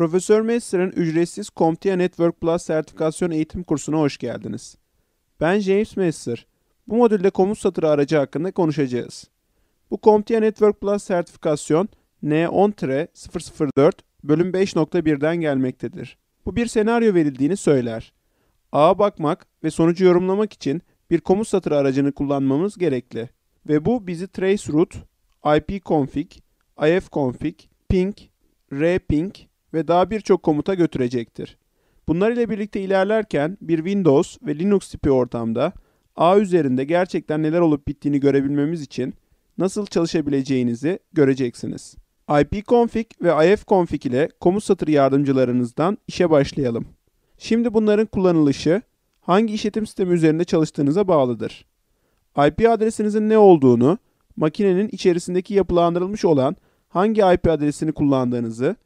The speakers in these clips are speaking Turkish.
Profesör Mester'ın ücretsiz CompTIA Network Plus sertifikasyon eğitim kursuna hoş geldiniz. Ben James Mester. Bu modülde komut satırı aracı hakkında konuşacağız. Bu CompTIA Network Plus sertifikasyon N10-004 bölüm 5.1'den gelmektedir. Bu bir senaryo verildiğini söyler. Ağa bakmak ve sonucu yorumlamak için bir komut satırı aracını kullanmamız gerekli. Ve bu bizi trace route, ipconfig, ifconfig, ping, reping, ve daha birçok komuta götürecektir. Bunlar ile birlikte ilerlerken bir Windows ve Linux tipi ortamda ağ üzerinde gerçekten neler olup bittiğini görebilmemiz için nasıl çalışabileceğinizi göreceksiniz. ipconfig ve ifconfig ile komut satır yardımcılarınızdan işe başlayalım. Şimdi bunların kullanılışı hangi işletim sistemi üzerinde çalıştığınıza bağlıdır. IP adresinizin ne olduğunu, makinenin içerisindeki yapılandırılmış olan hangi IP adresini kullandığınızı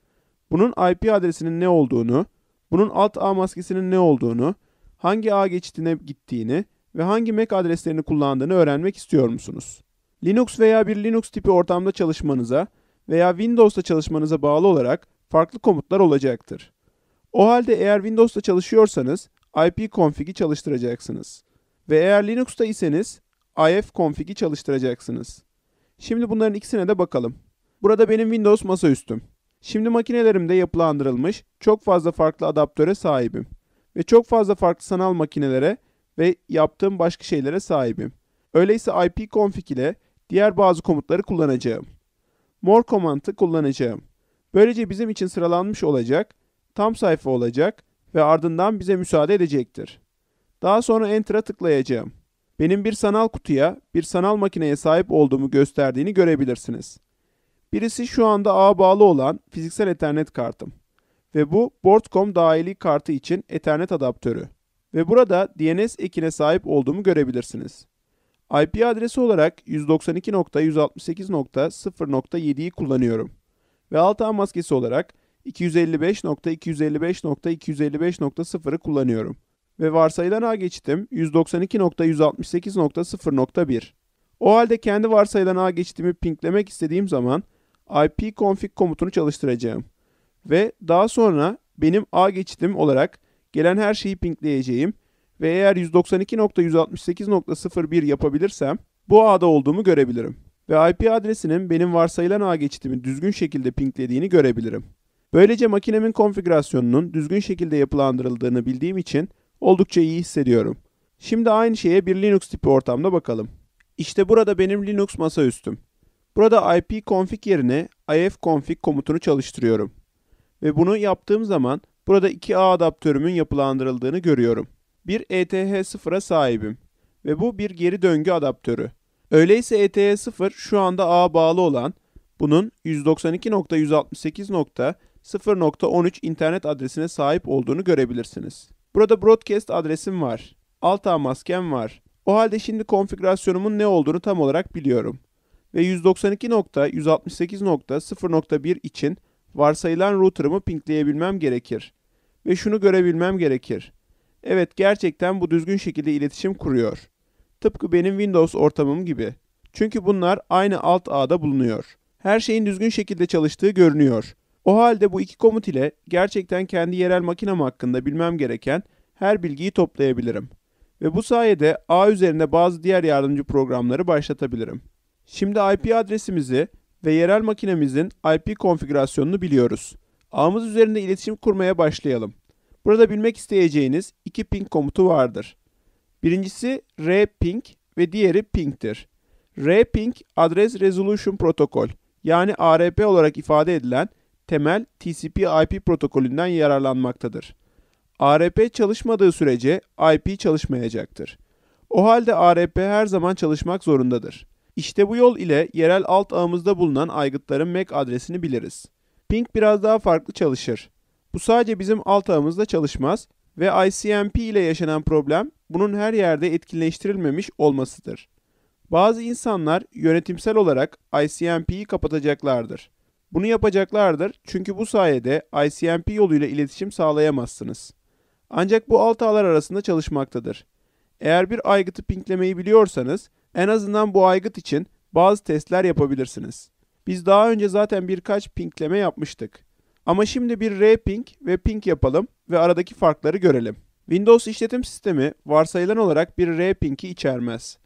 bunun IP adresinin ne olduğunu, bunun alt ağ maskesinin ne olduğunu, hangi ağ geçitine gittiğini ve hangi MAC adreslerini kullandığını öğrenmek istiyor musunuz? Linux veya bir Linux tipi ortamda çalışmanıza veya Windows'ta çalışmanıza bağlı olarak farklı komutlar olacaktır. O halde eğer Windows'ta çalışıyorsanız ipconfig'i çalıştıracaksınız. Ve eğer Linux'ta iseniz ifconfig'i çalıştıracaksınız. Şimdi bunların ikisine de bakalım. Burada benim Windows masaüstüm. Şimdi makinelerimde yapılandırılmış çok fazla farklı adaptöre sahibim ve çok fazla farklı sanal makinelere ve yaptığım başka şeylere sahibim. Öyleyse ipconfig ile diğer bazı komutları kullanacağım. More komandı kullanacağım. Böylece bizim için sıralanmış olacak, tam sayfa olacak ve ardından bize müsaade edecektir. Daha sonra Enter'a tıklayacağım. Benim bir sanal kutuya, bir sanal makineye sahip olduğumu gösterdiğini görebilirsiniz. Birisi şu anda ağa bağlı olan fiziksel Ethernet kartım ve bu Board.com dahili kartı için Ethernet adaptörü ve burada DNS ekine sahip olduğumu görebilirsiniz. IP adresi olarak 192.168.0.7'yi kullanıyorum ve alt ağ maskesi olarak 255.255.255.0'ı kullanıyorum ve varsayılan ağ geçitim 192.168.0.1. O halde kendi varsayılan ağ geçitimi pinklemek istediğim zaman ipconfig komutunu çalıştıracağım. Ve daha sonra benim A geçitim olarak gelen her şeyi pingleyeceğim ve eğer 192.168.01 yapabilirsem bu ağda olduğumu görebilirim. Ve IP adresinin benim varsayılan ağ geçitimi düzgün şekilde pinglediğini görebilirim. Böylece makinemin konfigürasyonunun düzgün şekilde yapılandırıldığını bildiğim için oldukça iyi hissediyorum. Şimdi aynı şeye bir Linux tipi ortamda bakalım. İşte burada benim Linux masaüstüm. Burada ipconfig yerine ifconfig komutunu çalıştırıyorum. Ve bunu yaptığım zaman burada iki A adaptörümün yapılandırıldığını görüyorum. Bir ETH0'a sahibim ve bu bir geri döngü adaptörü. Öyleyse ETH0 şu anda A bağlı olan bunun 192.168.0.13 internet adresine sahip olduğunu görebilirsiniz. Burada broadcast adresim var. Alt ağ maskem var. O halde şimdi konfigürasyonumun ne olduğunu tam olarak biliyorum ve 192.168.0.1 için varsayılan router'ımı pingleyebilmem gerekir. Ve şunu görebilmem gerekir. Evet gerçekten bu düzgün şekilde iletişim kuruyor. Tıpkı benim Windows ortamım gibi. Çünkü bunlar aynı alt ağda bulunuyor. Her şeyin düzgün şekilde çalıştığı görünüyor. O halde bu iki komut ile gerçekten kendi yerel makinem hakkında bilmem gereken her bilgiyi toplayabilirim. Ve bu sayede ağ üzerinde bazı diğer yardımcı programları başlatabilirim. Şimdi IP adresimizi ve yerel makinemizin IP konfigürasyonunu biliyoruz. Ağımız üzerinde iletişim kurmaya başlayalım. Burada bilmek isteyeceğiniz iki ping komutu vardır. Birincisi rping ve diğeri ping'tir. rping Address Resolution Protokol yani ARP olarak ifade edilen temel TCP IP protokolünden yararlanmaktadır. ARP çalışmadığı sürece IP çalışmayacaktır. O halde ARP her zaman çalışmak zorundadır. İşte bu yol ile yerel alt ağımızda bulunan aygıtların MAC e adresini biliriz. Ping biraz daha farklı çalışır. Bu sadece bizim alt ağımızda çalışmaz ve ICMP ile yaşanan problem bunun her yerde etkinleştirilmemiş olmasıdır. Bazı insanlar yönetimsel olarak ICMP'yi kapatacaklardır. Bunu yapacaklardır çünkü bu sayede ICMP yoluyla iletişim sağlayamazsınız. Ancak bu alt ağlar arasında çalışmaktadır. Eğer bir aygıtı pinklemeyi biliyorsanız en azından bu aygıt için bazı testler yapabilirsiniz. Biz daha önce zaten birkaç pinkleme yapmıştık. Ama şimdi bir re-pink ve pink yapalım ve aradaki farkları görelim. Windows işletim sistemi varsayılan olarak bir re-pinki içermez.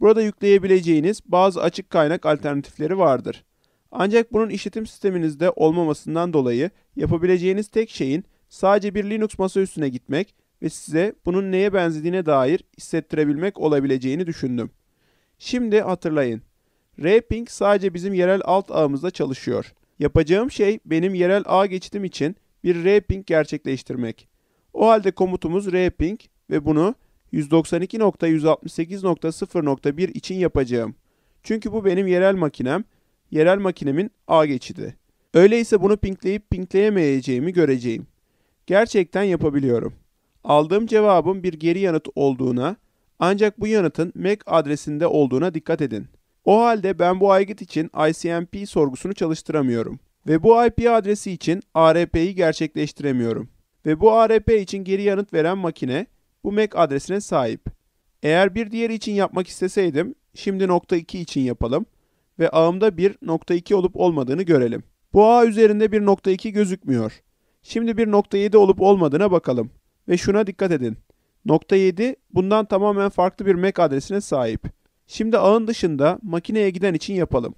Burada yükleyebileceğiniz bazı açık kaynak alternatifleri vardır. Ancak bunun işletim sisteminizde olmamasından dolayı yapabileceğiniz tek şeyin sadece bir Linux masaüstüne gitmek ve size bunun neye benzediğine dair hissettirebilmek olabileceğini düşündüm. Şimdi hatırlayın. Raping sadece bizim yerel alt ağımızda çalışıyor. Yapacağım şey benim yerel ağ geçtim için bir raping gerçekleştirmek. O halde komutumuz raping ve bunu 192.168.0.1 için yapacağım. Çünkü bu benim yerel makinem, yerel makinemin ağ geçidi. Öyleyse bunu pinkleyip pinkleyemeyeceğimi göreceğim. Gerçekten yapabiliyorum aldığım cevabın bir geri yanıt olduğuna ancak bu yanıtın MAC e adresinde olduğuna dikkat edin. O halde ben bu aygıt için ICMP sorgusunu çalıştıramıyorum ve bu IP adresi için ARP'yi gerçekleştiremiyorum ve bu ARP için geri yanıt veren makine bu MAC e adresine sahip. Eğer bir diğeri için yapmak isteseydim şimdi nokta 2 için yapalım ve ağımda bir nokta 2 olup olmadığını görelim. Bu ağ üzerinde bir nokta 2 gözükmüyor. Şimdi bir nokta 7 olup olmadığına bakalım. Ve şuna dikkat edin. Nokta 7 bundan tamamen farklı bir MAC adresine sahip. Şimdi ağın dışında makineye giden için yapalım.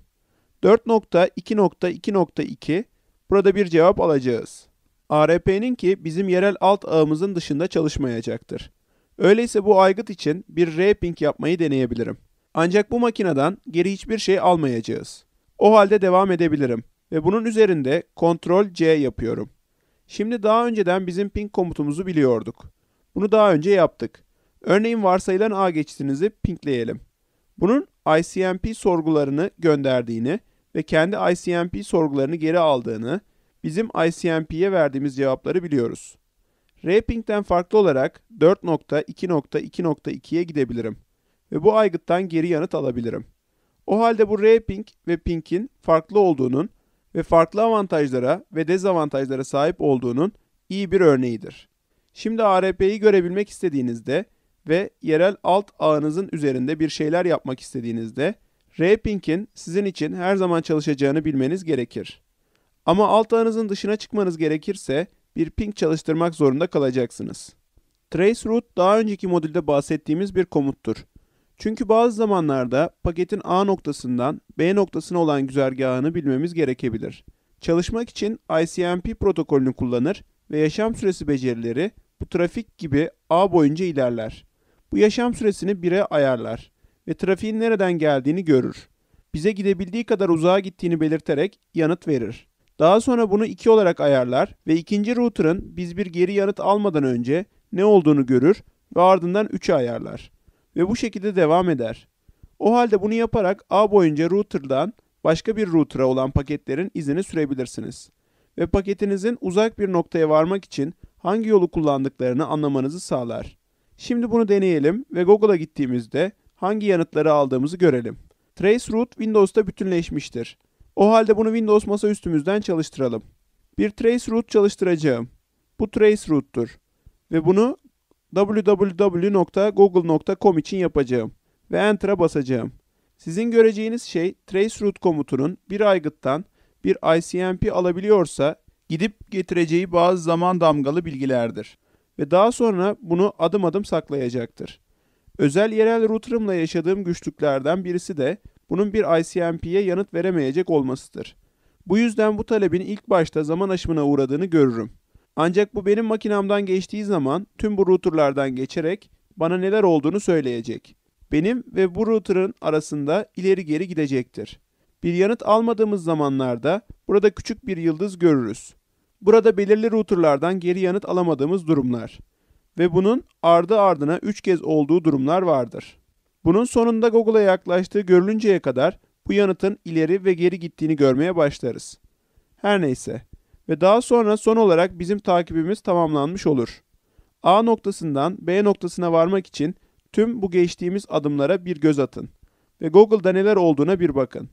4.2.2.2 burada bir cevap alacağız. ARP'nin ki bizim yerel alt ağımızın dışında çalışmayacaktır. Öyleyse bu aygıt için bir raping yapmayı deneyebilirim. Ancak bu makineden geri hiçbir şey almayacağız. O halde devam edebilirim ve bunun üzerinde Ctrl C yapıyorum. Şimdi daha önceden bizim ping komutumuzu biliyorduk. Bunu daha önce yaptık. Örneğin varsayılan A geçitinizi pingleyelim. Bunun ICMP sorgularını gönderdiğini ve kendi ICMP sorgularını geri aldığını, bizim ICMP'ye verdiğimiz cevapları biliyoruz. Raping'den farklı olarak 4.2.2.2'ye gidebilirim ve bu aygıttan geri yanıt alabilirim. O halde bu raping ve ping'in farklı olduğunun ve farklı avantajlara ve dezavantajlara sahip olduğunun iyi bir örneğidir. Şimdi ARP'yi görebilmek istediğinizde ve yerel alt ağınızın üzerinde bir şeyler yapmak istediğinizde Raping'in sizin için her zaman çalışacağını bilmeniz gerekir. Ama alt ağınızın dışına çıkmanız gerekirse bir ping çalıştırmak zorunda kalacaksınız. Traceroute daha önceki modülde bahsettiğimiz bir komuttur çünkü bazı zamanlarda paketin A noktasından B noktasına olan güzergahını bilmemiz gerekebilir. Çalışmak için ICMP protokolünü kullanır ve yaşam süresi becerileri bu trafik gibi A boyunca ilerler. Bu yaşam süresini 1'e ayarlar ve trafiğin nereden geldiğini görür. Bize gidebildiği kadar uzağa gittiğini belirterek yanıt verir. Daha sonra bunu 2 olarak ayarlar ve ikinci router'ın biz bir geri yanıt almadan önce ne olduğunu görür ve ardından 3'e ayarlar ve bu şekilde devam eder. O halde bunu yaparak ağ boyunca router'dan başka bir router'a olan paketlerin izini sürebilirsiniz. Ve paketinizin uzak bir noktaya varmak için hangi yolu kullandıklarını anlamanızı sağlar. Şimdi bunu deneyelim ve Google'a gittiğimizde hangi yanıtları aldığımızı görelim. Traceroute Windows'ta bütünleşmiştir. O halde bunu Windows masaüstümüzden çalıştıralım. Bir Traceroute çalıştıracağım. Bu Traceroote'tur ve bunu www.google.com için yapacağım ve Enter'a basacağım. Sizin göreceğiniz şey traceroute komutunun bir aygıttan bir ICMP alabiliyorsa gidip getireceği bazı zaman damgalı bilgilerdir ve daha sonra bunu adım adım saklayacaktır. Özel yerel router'ımla yaşadığım güçlüklerden birisi de bunun bir ICMP'ye yanıt veremeyecek olmasıdır. Bu yüzden bu talebin ilk başta zaman aşımına uğradığını görürüm. Ancak bu benim makinamdan geçtiği zaman tüm bu routerlardan geçerek bana neler olduğunu söyleyecek. Benim ve bu router'ın arasında ileri geri gidecektir. Bir yanıt almadığımız zamanlarda burada küçük bir yıldız görürüz. Burada belirli routerlardan geri yanıt alamadığımız durumlar ve bunun ardı ardına 3 kez olduğu durumlar vardır. Bunun sonunda Google'a yaklaştığı görülünceye kadar bu yanıtın ileri ve geri gittiğini görmeye başlarız. Her neyse, ve daha sonra son olarak bizim takibimiz tamamlanmış olur. A noktasından B noktasına varmak için tüm bu geçtiğimiz adımlara bir göz atın ve Google'da neler olduğuna bir bakın.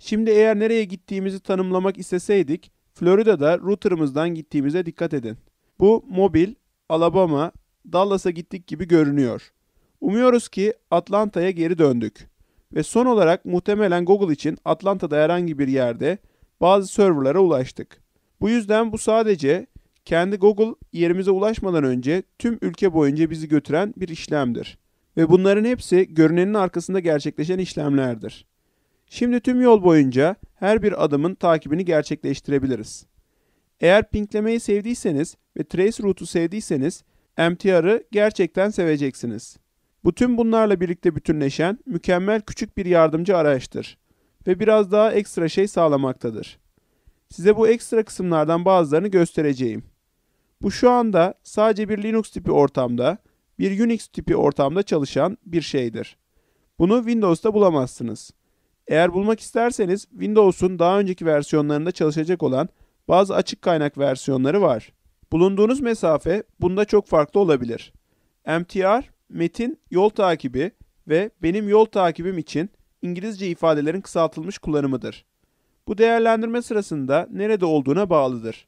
Şimdi eğer nereye gittiğimizi tanımlamak isteseydik, Florida'da router'ımızdan gittiğimize dikkat edin. Bu mobil, Alabama, Dallas'a gittik gibi görünüyor. Umuyoruz ki Atlanta'ya geri döndük. Ve son olarak muhtemelen Google için Atlanta'da herhangi bir yerde bazı serverlara ulaştık. Bu yüzden bu sadece kendi Google yerimize ulaşmadan önce tüm ülke boyunca bizi götüren bir işlemdir. Ve bunların hepsi görünenin arkasında gerçekleşen işlemlerdir. Şimdi tüm yol boyunca her bir adımın takibini gerçekleştirebiliriz. Eğer pinklemeyi sevdiyseniz ve trace route'u sevdiyseniz MTR'ı gerçekten seveceksiniz. Bu tüm bunlarla birlikte bütünleşen mükemmel küçük bir yardımcı araçtır ve biraz daha ekstra şey sağlamaktadır. Size bu ekstra kısımlardan bazılarını göstereceğim. Bu şu anda sadece bir Linux tipi ortamda, bir Unix tipi ortamda çalışan bir şeydir. Bunu Windows'ta bulamazsınız. Eğer bulmak isterseniz Windows'un daha önceki versiyonlarında çalışacak olan bazı açık kaynak versiyonları var. Bulunduğunuz mesafe bunda çok farklı olabilir. MTR, metin, yol takibi ve benim yol takibim için İngilizce ifadelerin kısaltılmış kullanımıdır. Bu değerlendirme sırasında nerede olduğuna bağlıdır.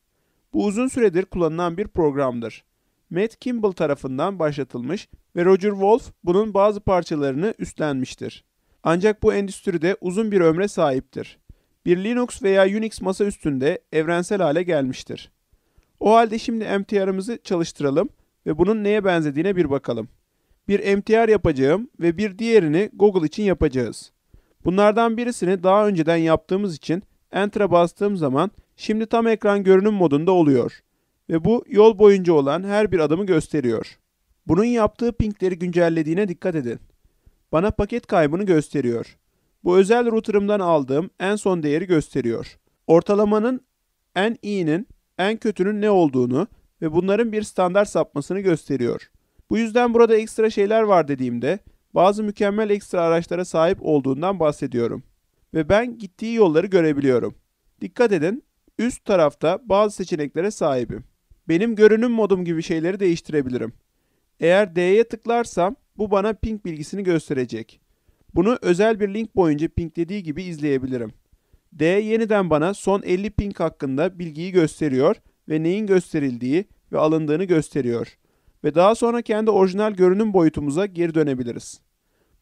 Bu uzun süredir kullanılan bir programdır. Matt Kimball tarafından başlatılmış ve Roger Wolf bunun bazı parçalarını üstlenmiştir. Ancak bu endüstride uzun bir ömre sahiptir. Bir Linux veya Unix masa üstünde evrensel hale gelmiştir. O halde şimdi MTR'ımızı çalıştıralım ve bunun neye benzediğine bir bakalım. Bir MTR yapacağım ve bir diğerini Google için yapacağız. Bunlardan birisini daha önceden yaptığımız için Enter'a bastığım zaman şimdi tam ekran görünüm modunda oluyor. Ve bu yol boyunca olan her bir adımı gösteriyor. Bunun yaptığı pingleri güncellediğine dikkat edin. Bana paket kaybını gösteriyor. Bu özel router'ımdan aldığım en son değeri gösteriyor. Ortalamanın en iyinin, en kötünün ne olduğunu ve bunların bir standart sapmasını gösteriyor. Bu yüzden burada ekstra şeyler var dediğimde bazı mükemmel ekstra araçlara sahip olduğundan bahsediyorum ve ben gittiği yolları görebiliyorum. Dikkat edin, üst tarafta bazı seçeneklere sahibim. Benim görünüm modum gibi şeyleri değiştirebilirim. Eğer D'ye tıklarsam bu bana ping bilgisini gösterecek. Bunu özel bir link boyunca pinglediği gibi izleyebilirim. D yeniden bana son 50 ping hakkında bilgiyi gösteriyor ve neyin gösterildiği ve alındığını gösteriyor. Ve daha sonra kendi orijinal görünüm boyutumuza geri dönebiliriz.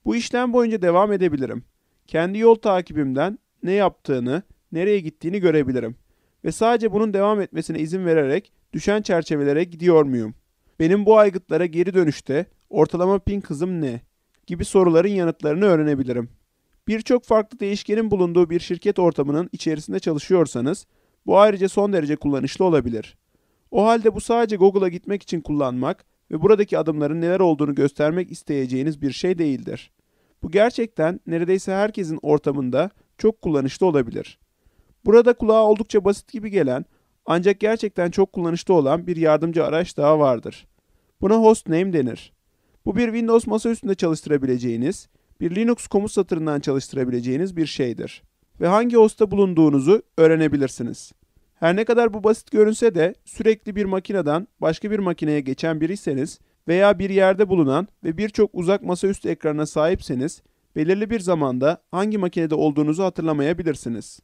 Bu işlem boyunca devam edebilirim. Kendi yol takibimden ne yaptığını, nereye gittiğini görebilirim. Ve sadece bunun devam etmesine izin vererek düşen çerçevelere gidiyor muyum? Benim bu aygıtlara geri dönüşte ortalama ping kızım ne? gibi soruların yanıtlarını öğrenebilirim. Birçok farklı değişkenin bulunduğu bir şirket ortamının içerisinde çalışıyorsanız bu ayrıca son derece kullanışlı olabilir. O halde bu sadece Google'a gitmek için kullanmak ve buradaki adımların neler olduğunu göstermek isteyeceğiniz bir şey değildir. Bu gerçekten neredeyse herkesin ortamında çok kullanışlı olabilir. Burada kulağa oldukça basit gibi gelen ancak gerçekten çok kullanışlı olan bir yardımcı araç daha vardır. Buna hostname denir. Bu bir Windows masaüstünde çalıştırabileceğiniz, bir Linux komut satırından çalıştırabileceğiniz bir şeydir. Ve hangi hosta bulunduğunuzu öğrenebilirsiniz. Her ne kadar bu basit görünse de sürekli bir makineden başka bir makineye geçen biriyseniz veya bir yerde bulunan ve birçok uzak masaüstü ekranına sahipseniz belirli bir zamanda hangi makinede olduğunuzu hatırlamayabilirsiniz.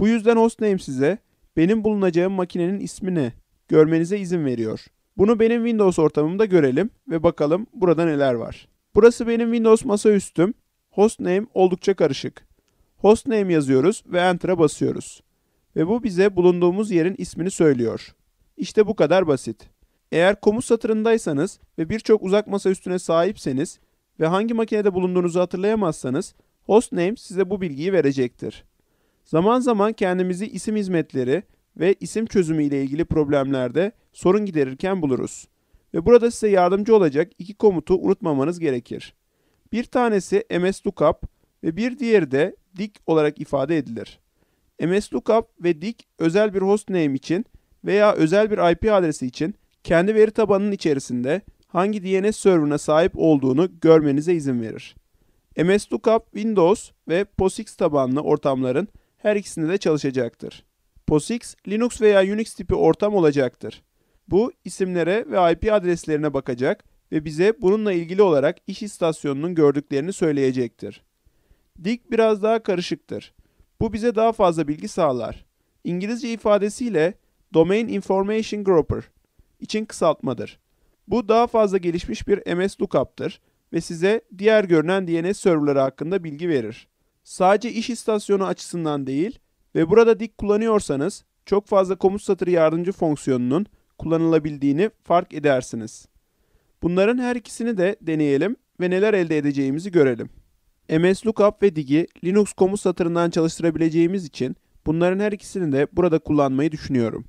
Bu yüzden hostname size benim bulunacağım makinenin ismini görmenize izin veriyor. Bunu benim Windows ortamımda görelim ve bakalım burada neler var. Burası benim Windows masaüstüm. Hostname oldukça karışık. Hostname yazıyoruz ve Enter'a basıyoruz. Ve bu bize bulunduğumuz yerin ismini söylüyor. İşte bu kadar basit. Eğer komut satırındaysanız ve birçok uzak masa üstüne sahipseniz ve hangi makinede bulunduğunuzu hatırlayamazsanız hostname size bu bilgiyi verecektir. Zaman zaman kendimizi isim hizmetleri ve isim çözümü ile ilgili problemlerde sorun giderirken buluruz. Ve burada size yardımcı olacak iki komutu unutmamanız gerekir. Bir tanesi mslookup ve bir diğeri de dig olarak ifade edilir. mslookup ve dig özel bir hostname için veya özel bir IP adresi için kendi veri tabanının içerisinde hangi DNS server'ına sahip olduğunu görmenize izin verir. MS Lookup, Windows ve POSIX tabanlı ortamların her ikisinde de çalışacaktır. POSIX, Linux veya Unix tipi ortam olacaktır. Bu isimlere ve IP adreslerine bakacak ve bize bununla ilgili olarak iş istasyonunun gördüklerini söyleyecektir. Dik biraz daha karışıktır. Bu bize daha fazla bilgi sağlar. İngilizce ifadesiyle Domain Information Grouper için kısaltmadır. Bu daha fazla gelişmiş bir MS Lookup'tır ve size diğer görünen DNS serverları hakkında bilgi verir. Sadece iş istasyonu açısından değil ve burada dik kullanıyorsanız çok fazla komut satırı yardımcı fonksiyonunun kullanılabildiğini fark edersiniz. Bunların her ikisini de deneyelim ve neler elde edeceğimizi görelim. MS Lookup ve Dig'i Linux komut satırından çalıştırabileceğimiz için bunların her ikisini de burada kullanmayı düşünüyorum.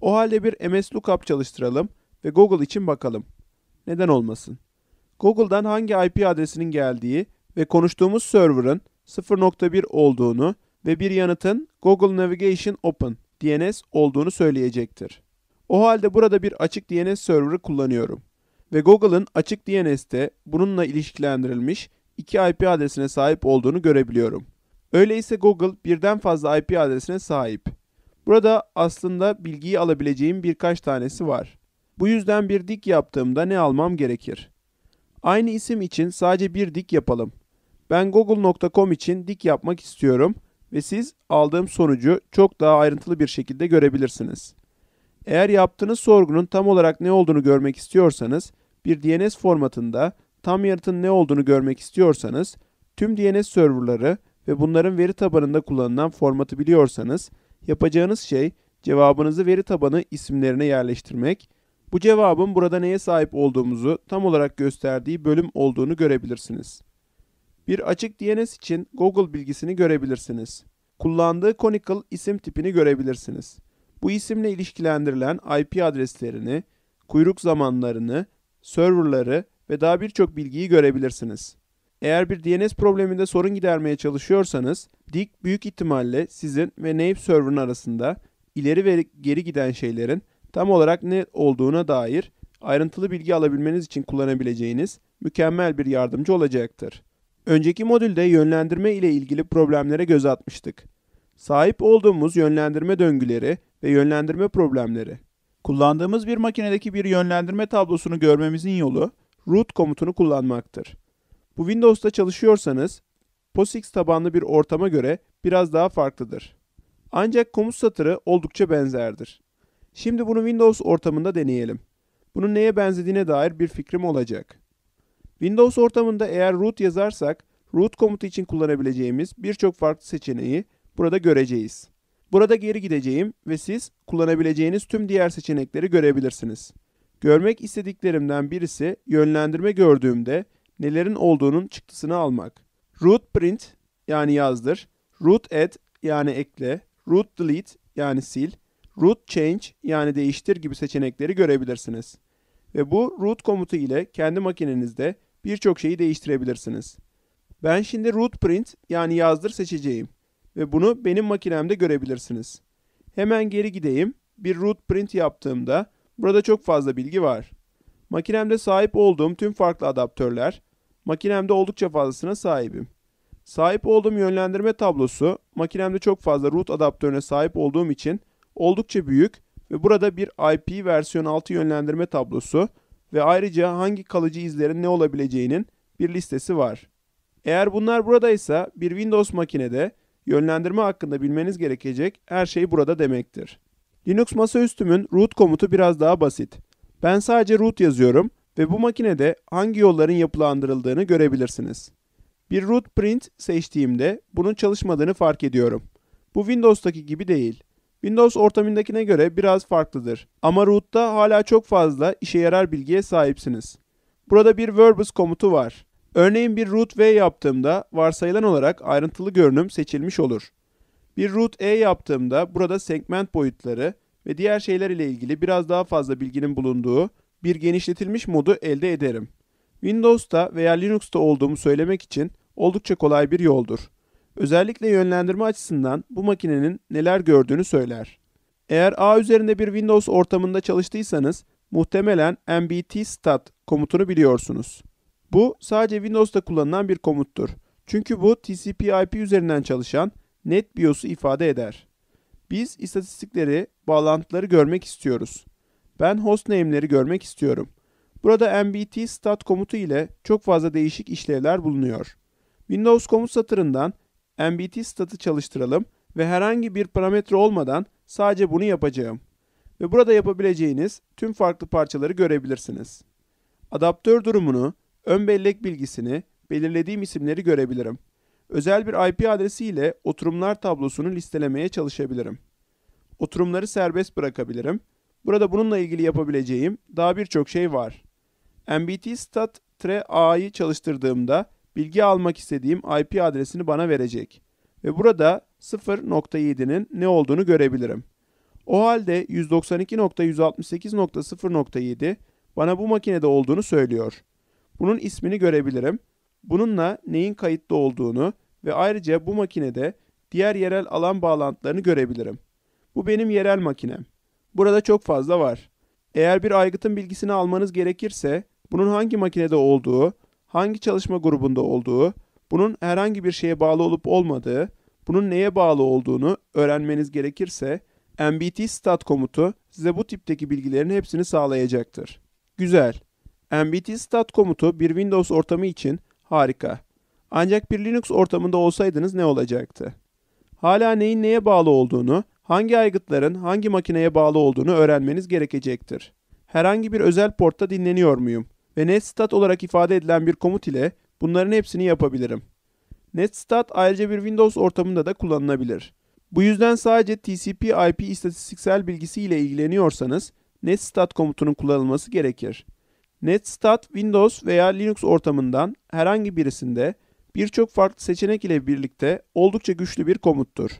O halde bir MS Lookup çalıştıralım ve Google için bakalım. Neden olmasın? Google'dan hangi IP adresinin geldiği ve konuştuğumuz server'ın 0.1 olduğunu ve bir yanıtın Google Navigation Open DNS olduğunu söyleyecektir. O halde burada bir açık DNS server'ı kullanıyorum ve Google'ın açık DNS'te bununla ilişkilendirilmiş iki IP adresine sahip olduğunu görebiliyorum. Öyleyse Google birden fazla IP adresine sahip. Burada aslında bilgiyi alabileceğim birkaç tanesi var. Bu yüzden bir dik yaptığımda ne almam gerekir? Aynı isim için sadece bir dik yapalım. Ben google.com için dik yapmak istiyorum ve siz aldığım sonucu çok daha ayrıntılı bir şekilde görebilirsiniz. Eğer yaptığınız sorgunun tam olarak ne olduğunu görmek istiyorsanız, bir DNS formatında tam yanıtın ne olduğunu görmek istiyorsanız, tüm DNS serverları ve bunların veri tabanında kullanılan formatı biliyorsanız, Yapacağınız şey cevabınızı veri tabanı isimlerine yerleştirmek. Bu cevabın burada neye sahip olduğumuzu tam olarak gösterdiği bölüm olduğunu görebilirsiniz. Bir açık DNS için Google bilgisini görebilirsiniz. Kullandığı Conical isim tipini görebilirsiniz. Bu isimle ilişkilendirilen IP adreslerini, kuyruk zamanlarını, serverları ve daha birçok bilgiyi görebilirsiniz. Eğer bir DNS probleminde sorun gidermeye çalışıyorsanız, DIG büyük ihtimalle sizin ve Nave server'ın arasında ileri ve geri giden şeylerin tam olarak ne olduğuna dair ayrıntılı bilgi alabilmeniz için kullanabileceğiniz mükemmel bir yardımcı olacaktır. Önceki modülde yönlendirme ile ilgili problemlere göz atmıştık. Sahip olduğumuz yönlendirme döngüleri ve yönlendirme problemleri. Kullandığımız bir makinedeki bir yönlendirme tablosunu görmemizin yolu root komutunu kullanmaktır. Bu Windows'ta çalışıyorsanız POSIX tabanlı bir ortama göre biraz daha farklıdır. Ancak komut satırı oldukça benzerdir. Şimdi bunu Windows ortamında deneyelim. Bunun neye benzediğine dair bir fikrim olacak. Windows ortamında eğer root yazarsak root komutu için kullanabileceğimiz birçok farklı seçeneği burada göreceğiz. Burada geri gideceğim ve siz kullanabileceğiniz tüm diğer seçenekleri görebilirsiniz. Görmek istediklerimden birisi yönlendirme gördüğümde nelerin olduğunun çıktısını almak. Root print yani yazdır. Root add yani ekle. Root delete yani sil. Root change yani değiştir gibi seçenekleri görebilirsiniz. Ve bu root komutu ile kendi makinenizde birçok şeyi değiştirebilirsiniz. Ben şimdi root print yani yazdır seçeceğim ve bunu benim makinemde görebilirsiniz. Hemen geri gideyim. Bir root print yaptığımda burada çok fazla bilgi var. Makinemde sahip olduğum tüm farklı adaptörler, makinemde oldukça fazlasına sahibim. Sahip olduğum yönlendirme tablosu, makinemde çok fazla root adaptörüne sahip olduğum için oldukça büyük ve burada bir IP versiyon 6 yönlendirme tablosu ve ayrıca hangi kalıcı izlerin ne olabileceğinin bir listesi var. Eğer bunlar buradaysa bir Windows makinede yönlendirme hakkında bilmeniz gerekecek her şey burada demektir. Linux masaüstümün root komutu biraz daha basit. Ben sadece root yazıyorum ve bu makinede hangi yolların yapılandırıldığını görebilirsiniz. Bir root print seçtiğimde bunun çalışmadığını fark ediyorum. Bu Windows'taki gibi değil. Windows ortamındakine göre biraz farklıdır. Ama root'ta hala çok fazla işe yarar bilgiye sahipsiniz. Burada bir verbose komutu var. Örneğin bir root v yaptığımda varsayılan olarak ayrıntılı görünüm seçilmiş olur. Bir root e yaptığımda burada segment boyutları ve diğer şeyler ile ilgili biraz daha fazla bilginin bulunduğu bir genişletilmiş modu elde ederim. Windows'ta veya Linux'ta olduğumu söylemek için oldukça kolay bir yoldur. Özellikle yönlendirme açısından bu makinenin neler gördüğünü söyler. Eğer A üzerinde bir Windows ortamında çalıştıysanız muhtemelen MBT mbtstat komutunu biliyorsunuz. Bu sadece Windows'ta kullanılan bir komuttur. Çünkü bu TCP/IP üzerinden çalışan netbios'u ifade eder. Biz istatistikleri, bağlantıları görmek istiyoruz. Ben hostname'leri görmek istiyorum. Burada mbt stat komutu ile çok fazla değişik işlevler bulunuyor. Windows komut satırından mbt stat'ı çalıştıralım ve herhangi bir parametre olmadan sadece bunu yapacağım. Ve burada yapabileceğiniz tüm farklı parçaları görebilirsiniz. Adaptör durumunu, ön bellek bilgisini, belirlediğim isimleri görebilirim. Özel bir IP adresi ile oturumlar tablosunu listelemeye çalışabilirim. Oturumları serbest bırakabilirim. Burada bununla ilgili yapabileceğim daha birçok şey var. MBT Stat A'yı çalıştırdığımda bilgi almak istediğim IP adresini bana verecek. Ve burada 0.7'nin ne olduğunu görebilirim. O halde 192.168.0.7 bana bu makinede olduğunu söylüyor. Bunun ismini görebilirim. Bununla neyin kayıtlı olduğunu ve ayrıca bu makinede diğer yerel alan bağlantılarını görebilirim. Bu benim yerel makinem. Burada çok fazla var. Eğer bir aygıtın bilgisini almanız gerekirse bunun hangi makinede olduğu, hangi çalışma grubunda olduğu, bunun herhangi bir şeye bağlı olup olmadığı, bunun neye bağlı olduğunu öğrenmeniz gerekirse MBT stat komutu size bu tipteki bilgilerin hepsini sağlayacaktır. Güzel. MBT stat komutu bir Windows ortamı için harika. Ancak bir Linux ortamında olsaydınız ne olacaktı? Hala neyin neye bağlı olduğunu, hangi aygıtların hangi makineye bağlı olduğunu öğrenmeniz gerekecektir. Herhangi bir özel portta dinleniyor muyum? Ve netstat olarak ifade edilen bir komut ile bunların hepsini yapabilirim. Netstat ayrıca bir Windows ortamında da kullanılabilir. Bu yüzden sadece TCP IP istatistiksel bilgisi ile ilgileniyorsanız netstat komutunun kullanılması gerekir. Netstat Windows veya Linux ortamından herhangi birisinde birçok farklı seçenek ile birlikte oldukça güçlü bir komuttur.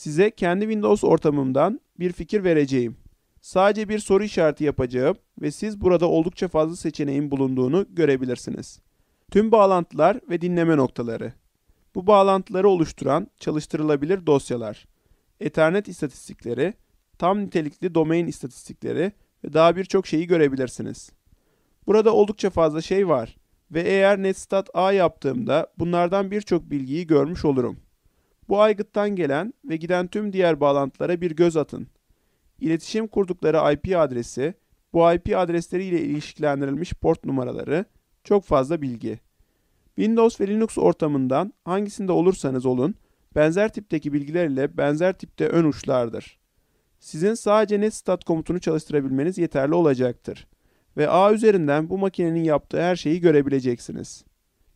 Size kendi Windows ortamımdan bir fikir vereceğim. Sadece bir soru işareti yapacağım ve siz burada oldukça fazla seçeneğin bulunduğunu görebilirsiniz. Tüm bağlantılar ve dinleme noktaları. Bu bağlantıları oluşturan çalıştırılabilir dosyalar, Ethernet istatistikleri, tam nitelikli domain istatistikleri ve daha birçok şeyi görebilirsiniz. Burada oldukça fazla şey var ve eğer netstat A yaptığımda bunlardan birçok bilgiyi görmüş olurum. Bu aygıttan gelen ve giden tüm diğer bağlantılara bir göz atın. İletişim kurdukları IP adresi, bu IP adresleriyle ilişkilendirilmiş port numaraları, çok fazla bilgi. Windows ve Linux ortamından hangisinde olursanız olun, benzer tipteki bilgiler ile benzer tipte ön uçlardır. Sizin sadece netstat komutunu çalıştırabilmeniz yeterli olacaktır ve ağ üzerinden bu makinenin yaptığı her şeyi görebileceksiniz.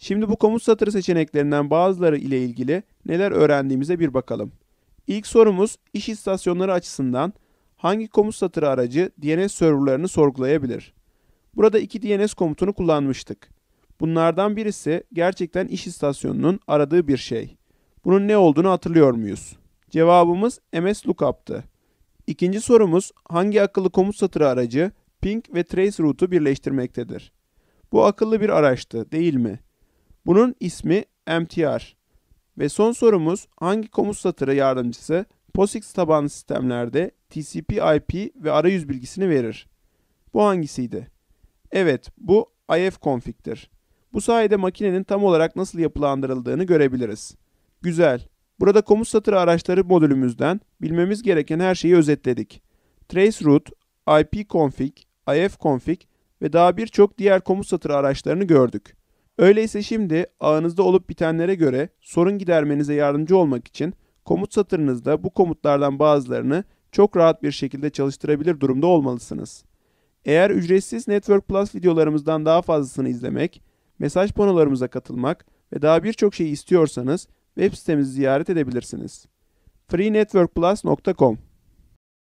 Şimdi bu komut satırı seçeneklerinden bazıları ile ilgili neler öğrendiğimize bir bakalım. İlk sorumuz iş istasyonları açısından hangi komut satırı aracı DNS serverlarını sorgulayabilir? Burada iki DNS komutunu kullanmıştık. Bunlardan birisi gerçekten iş istasyonunun aradığı bir şey. Bunun ne olduğunu hatırlıyor muyuz? Cevabımız MS Lookup'tı. İkinci sorumuz hangi akıllı komut satırı aracı ping ve trace route'u birleştirmektedir? Bu akıllı bir araçtı değil mi? Bunun ismi MTR. Ve son sorumuz hangi komut satırı yardımcısı POSIX tabanlı sistemlerde TCP IP ve arayüz bilgisini verir? Bu hangisiydi? Evet bu ifconfig'tir. Bu sayede makinenin tam olarak nasıl yapılandırıldığını görebiliriz. Güzel. Burada komut satırı araçları modülümüzden bilmemiz gereken her şeyi özetledik. Traceroute, ipconfig, ifconfig ve daha birçok diğer komut satırı araçlarını gördük. Öyleyse şimdi ağınızda olup bitenlere göre sorun gidermenize yardımcı olmak için komut satırınızda bu komutlardan bazılarını çok rahat bir şekilde çalıştırabilir durumda olmalısınız. Eğer ücretsiz Network Plus videolarımızdan daha fazlasını izlemek, mesaj panolarımıza katılmak ve daha birçok şey istiyorsanız web sitemizi ziyaret edebilirsiniz. freenetworkplus.com